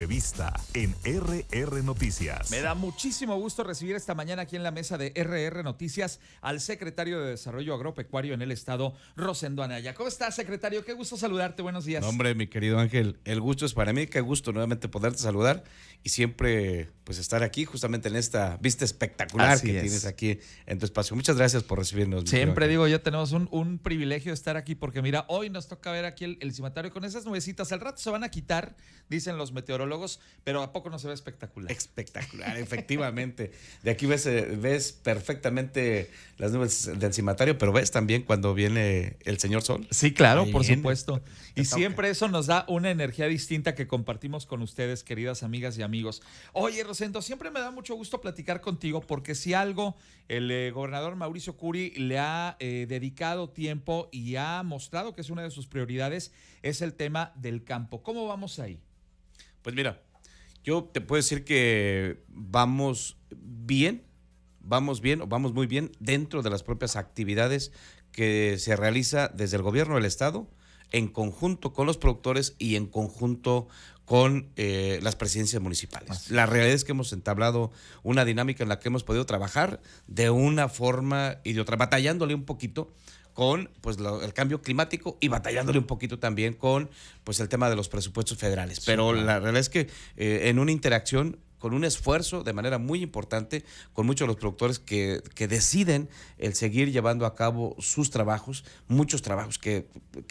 Revista en RR Noticias. Me da muchísimo gusto recibir esta mañana aquí en la mesa de RR Noticias al secretario de Desarrollo Agropecuario en el estado, Rosendo Anaya. ¿Cómo estás, secretario? Qué gusto saludarte. Buenos días. hombre, mi querido Ángel, el gusto es para mí. Qué gusto nuevamente poderte saludar y siempre pues estar aquí justamente en esta vista espectacular que tienes aquí en tu espacio. Muchas gracias por recibirnos. Siempre digo yo, tenemos un, un, privilegio estar aquí porque mira, hoy nos toca ver aquí el, el cimatario con esas nubecitas. Al rato se van a quitar, dicen los meteorólogos Logos, pero ¿a poco no se ve espectacular? Espectacular, efectivamente. De aquí ves, eh, ves perfectamente las nubes del cimatario, pero ves también cuando viene el señor sol. Sí, claro, por supuesto. Y siempre eso nos da una energía distinta que compartimos con ustedes, queridas amigas y amigos. Oye, Rosendo, siempre me da mucho gusto platicar contigo porque si algo el eh, gobernador Mauricio Curi le ha eh, dedicado tiempo y ha mostrado que es una de sus prioridades, es el tema del campo. ¿Cómo vamos ahí? Pues mira, yo te puedo decir que vamos bien, vamos bien, o vamos muy bien dentro de las propias actividades que se realiza desde el gobierno del Estado en conjunto con los productores y en conjunto con eh, las presidencias municipales. La realidad es que hemos entablado una dinámica en la que hemos podido trabajar de una forma y de otra, batallándole un poquito con pues, el cambio climático y batallándole un poquito también con pues, el tema de los presupuestos federales. Pero la realidad es que eh, en una interacción con un esfuerzo de manera muy importante, con muchos de los productores que, deciden el seguir llevando a cabo sus trabajos, muchos trabajos que,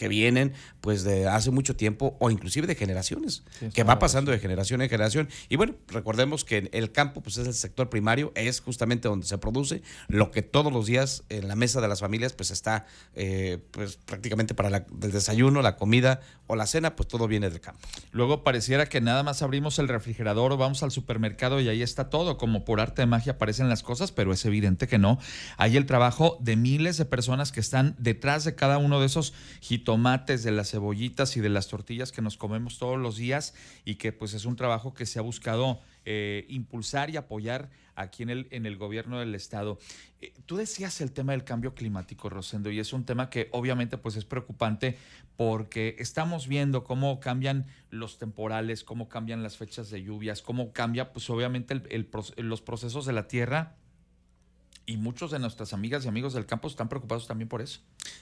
vienen pues de hace mucho tiempo o inclusive de generaciones, que va pasando de generación en generación. Y bueno, recordemos que el campo pues es el sector primario, es justamente donde se produce lo que todos los días en la mesa de las familias pues está eh, pues prácticamente para el desayuno, la comida o la cena, pues todo viene del campo. Luego pareciera que nada más abrimos el refrigerador o vamos al super mercado y ahí está todo, como por arte de magia aparecen las cosas, pero es evidente que no. Hay el trabajo de miles de personas que están detrás de cada uno de esos jitomates, de las cebollitas y de las tortillas que nos comemos todos los días y que pues es un trabajo que se ha buscado eh, impulsar y apoyar aquí en el, en el gobierno del estado. Eh, tú decías el tema del cambio climático, Rosendo, y es un tema que obviamente pues es preocupante porque estamos viendo cómo cambian los temporales, cómo cambian las fechas de lluvias, cómo cambia pues obviamente los procesos de la tierra y muchos de nuestras amigas y amigos del campo están preocupados también por eso.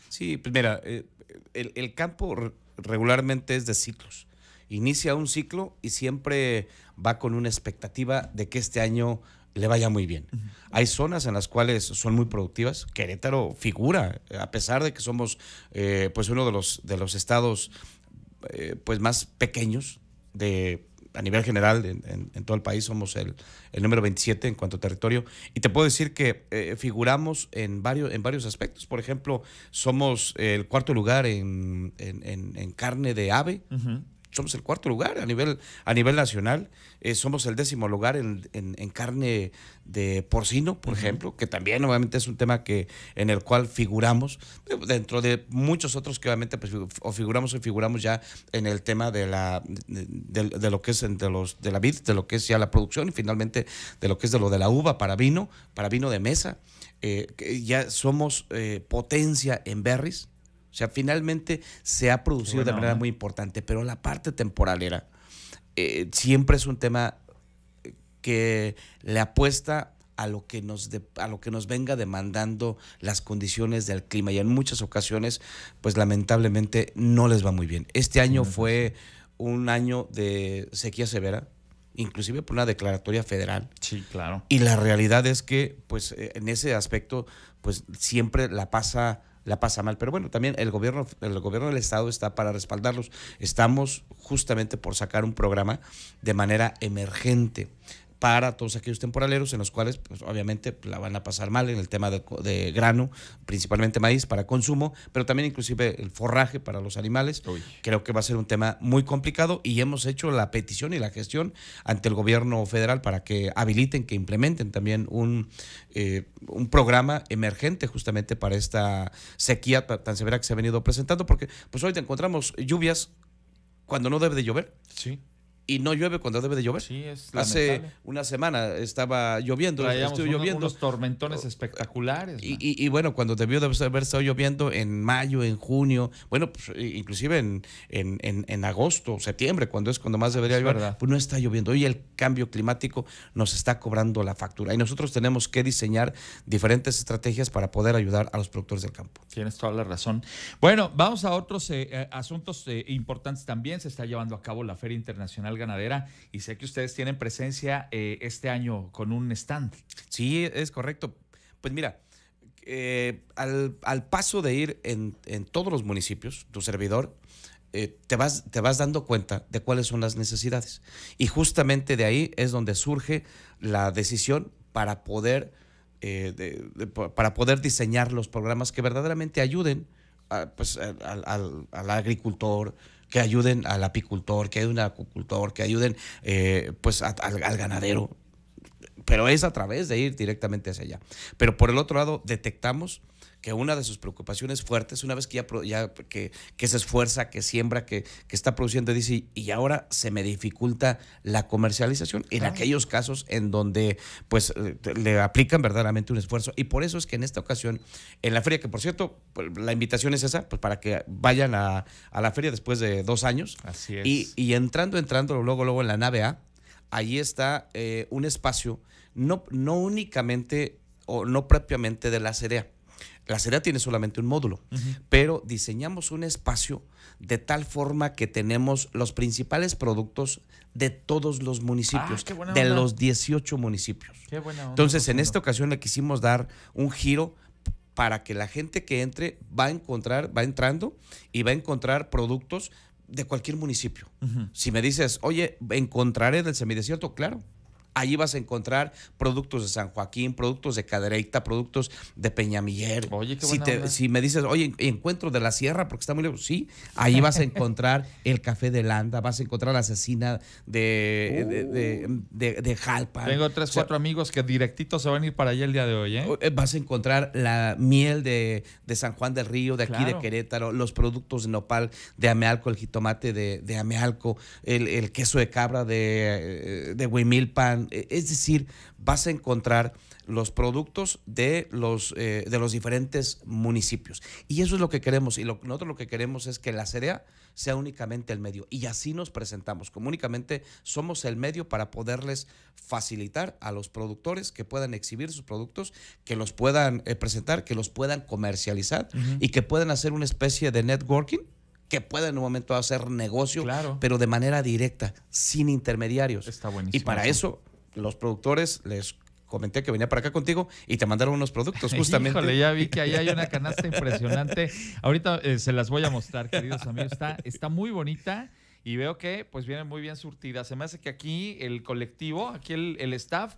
Sí, pues mira, eh, el campo regularmente es de ciclos inicia un ciclo y siempre va con una expectativa de que este año le vaya muy bien. Hay zonas en las cuales son muy productivas. Querétaro figura, a pesar de que somos eh, pues uno de los, de los estados eh, pues más pequeños de, a nivel general en, todo el país, somos el, número 27 en cuanto a territorio. Y te puedo decir que eh, figuramos en varios, en varios aspectos. Por ejemplo, somos el cuarto lugar en, carne de ave somos el cuarto lugar a nivel, a nivel nacional, eh, somos el décimo lugar en, carne de porcino, por ejemplo, que también obviamente es un tema que, en el cual figuramos, eh, dentro de muchos otros que obviamente pues, o figuramos o figuramos ya en el tema de, la, de, lo que es de, los, de la vid, de lo que es ya la producción y finalmente de lo que es de lo de la uva para vino, para vino de mesa. Eh, ya somos potencia en berries, o sea, finalmente se ha producido de manera ¿eh? muy importante, pero la parte temporalera eh, siempre es un tema eh, que le apuesta a lo que nos a lo que nos venga demandando las condiciones del clima y en muchas ocasiones pues lamentablemente no les va muy bien. Este año fue un año de sequía severa, inclusive por una declaratoria federal. Sí, claro. Y la realidad es que pues en ese aspecto pues siempre la pasa la pasa mal. Pero bueno, también el gobierno, el gobierno del Estado está para respaldarlos. Estamos justamente por sacar un programa de manera emergente para todos aquellos temporaleros en los cuales pues, obviamente la van a pasar mal en el tema de, grano, principalmente maíz para consumo, pero también inclusive el forraje para los animales. Creo que va a ser un tema muy complicado y hemos hecho la petición y la gestión ante el gobierno federal para que habiliten, que implementen también un, eh, un programa emergente justamente para esta sequía tan severa que se ha venido presentando, porque pues hoy te encontramos lluvias cuando no debe de llover. Sí y no llueve cuando debe de llover. Sí, Hace una semana estaba lloviendo, estuvo lloviendo. Unos tormentones espectaculares. Y, bueno, cuando debió de haber estado lloviendo en mayo, en junio, bueno, pues, inclusive en, en, en, agosto, septiembre, cuando es cuando más ah, debería llover, pues no está lloviendo. Hoy el cambio climático nos está cobrando la factura y nosotros tenemos que diseñar diferentes estrategias para poder ayudar a los productores del campo. Tienes toda la razón. Bueno, vamos a otros eh, eh, asuntos eh, importantes también. Se está llevando a cabo la Feria Internacional Ganadera y sé que ustedes tienen presencia eh, este año con un stand. Sí, es correcto. Pues mira, eh, al, paso de ir en, todos los municipios, tu servidor, eh, te, vas, te vas dando cuenta de cuáles son las necesidades. Y justamente de ahí es donde surge la decisión para poder, para poder diseñar los programas que verdaderamente ayuden pues, al, al, al agricultor, que ayuden al apicultor, que ayuden al acuicultor, que ayuden eh, pues al, ganadero pero es a través de ir directamente hacia allá. Pero por el otro lado, detectamos que una de sus preocupaciones fuertes, una vez que ya, ya que, se esfuerza, que siembra, que, está produciendo, dice, y ahora se me dificulta la comercialización en aquellos casos en donde pues eh, le aplican verdaderamente un esfuerzo. Y por eso es que en esta ocasión, en la feria, que por cierto, pues, la invitación es esa, pues para que vayan a, la feria después de dos años. Así es. Y, entrando, entrando luego, luego en la nave A, ahí está eh, un espacio no, no únicamente o no propiamente de la CEREA. La CEREA tiene solamente un módulo, pero diseñamos un espacio de tal forma que tenemos los principales productos de todos los municipios, ah, de los 18 municipios. Entonces, en esta ocasión le quisimos dar un giro para que la gente que entre va a encontrar, va entrando y va a encontrar productos de cualquier municipio. Si me dices, oye, encontraré del semidesierto, claro, Allí vas a encontrar productos de San Joaquín, productos de Cadereyta, productos de Peñamiller. Oye, si, si me dices, oye, encuentro de la sierra porque está muy lejos, sí, allí vas a encontrar el café de Landa, vas a encontrar la asesina de, de, uh. Jalpa. Tengo tres, cuatro amigos que directito se van a ir para allá el día de hoy. ¿eh? Eh, vas a encontrar la miel de, San Juan del Río, de aquí de Querétaro, los productos de nopal de Amealco, el jitomate de, de Amealco, el, queso de cabra de, eh, de Huimilpan, e, es decir, vas a encontrar los productos de los, eh, de los diferentes municipios. Y eso es lo que queremos. Y lo, nosotros lo que queremos es que la CEREA sea únicamente el medio. Y así nos presentamos, como únicamente somos el medio para poderles facilitar a los productores que puedan exhibir sus productos, que los puedan eh, presentar, que los puedan comercializar y que puedan hacer una especie de networking que pueda en un momento hacer negocio, pero de manera directa, sin intermediarios. Está buenísimo. Y para eso los productores les comenté que venía para acá contigo y te mandaron unos productos justamente. Híjole, ya vi que ahí hay una canasta impresionante. Ahorita eh, se las voy a mostrar, queridos amigos. Está, muy bonita y veo que pues viene muy bien surtida. Se me hace que aquí el colectivo, aquí el staff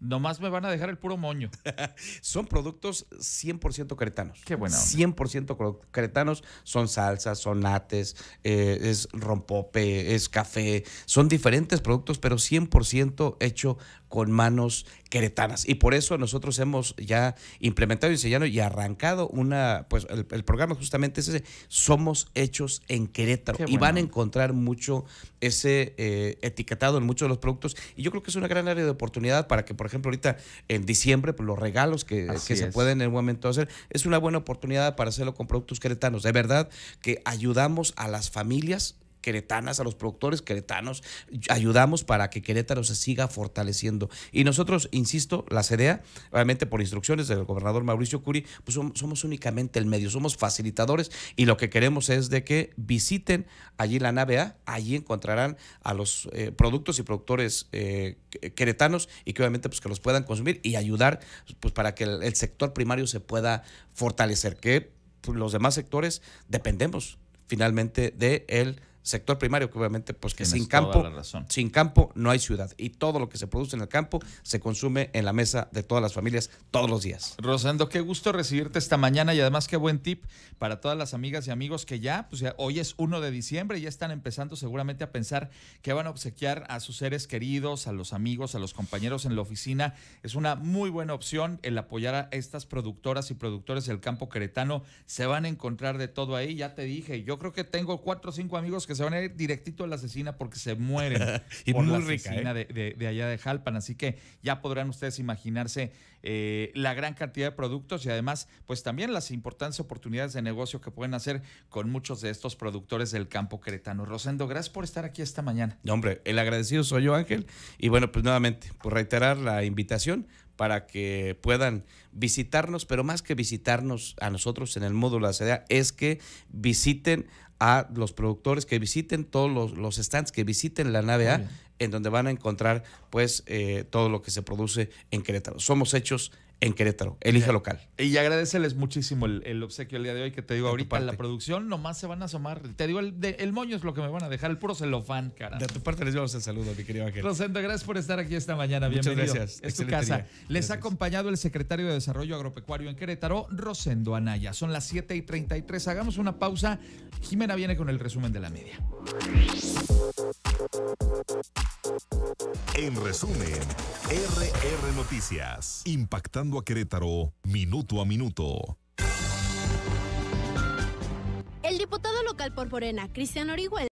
nomás me van a dejar el puro moño. son productos 100% cretanos. Qué bueno. 100% cretanos. Son salsas, son lates, eh, es rompope, es café. Son diferentes productos, pero 100% hecho con manos queretanas. Y por eso nosotros hemos ya implementado, y diseñado y arrancado una, pues el, programa justamente ese, Somos Hechos en Querétaro. Y van a encontrar mucho ese eh, etiquetado en muchos de los productos. Y yo creo que es una gran área de oportunidad para que, por ejemplo, ahorita en diciembre, pues, los regalos que, que se pueden en un momento hacer, es una buena oportunidad para hacerlo con productos queretanos. De verdad que ayudamos a las familias queretanas, a los productores queretanos, ayudamos para que Querétaro se siga fortaleciendo. Y nosotros, insisto, la CDA, obviamente por instrucciones del gobernador Mauricio Curi, pues somos, únicamente el medio, somos facilitadores y lo que queremos es de que visiten allí la nave A, allí encontrarán a los eh, productos y productores eh, queretanos y que obviamente pues que los puedan consumir y ayudar pues para que el, sector primario se pueda fortalecer, que pues, los demás sectores dependemos finalmente de el sector primario, que obviamente, pues que sin campo, sin campo no hay ciudad. Y todo lo que se produce en el campo se consume en la mesa de todas las familias todos los días. Rosando, qué gusto recibirte esta mañana y además qué buen tip para todas las amigas y amigos que ya, pues ya, hoy es 1 de diciembre y ya están empezando seguramente a pensar que van a obsequiar a sus seres queridos, a los amigos, a los compañeros en la oficina. Es una muy buena opción el apoyar a estas productoras y productores del campo queretano. Se van a encontrar de todo ahí, ya te dije. Yo creo que tengo cuatro o cinco amigos que se van a ir directito a la asesina porque se mueren y por la rica, asesina ¿eh? de, allá de Jalpan. Así que ya podrán ustedes imaginarse eh, la gran cantidad de productos y además, pues también las importantes oportunidades de negocio que pueden hacer con muchos de estos productores del campo cretano. Rosendo, gracias por estar aquí esta mañana. No, hombre, el agradecido soy yo, Ángel. Y bueno, pues nuevamente, por reiterar la invitación para que puedan visitarnos, pero más que visitarnos a nosotros en el módulo de la CDA, es que visiten a los productores que visiten todos los, stands, que visiten la nave A, en donde van a encontrar pues eh, todo lo que se produce en Querétaro. Somos hechos en Querétaro. Elige local. Y agradecerles muchísimo el, obsequio el día de hoy que te digo ahorita Para La producción nomás se van a asomar. Te digo, el, moño es lo que me van a dejar, el puro celofán, cara. De tu parte les llevamos el saludo, mi querido Ángel. Rosendo, gracias por estar aquí esta mañana. Muchas Bienvenido. gracias. Es tu casa. Les ha acompañado el secretario de Desarrollo Agropecuario en Querétaro, Rosendo Anaya. Son las 7 y 33. Hagamos una pausa. Jimena viene con el resumen de la media. En resumen, RR Noticias, impactando a Querétaro, minuto a minuto. El diputado local por Morena, Cristian Orihuela,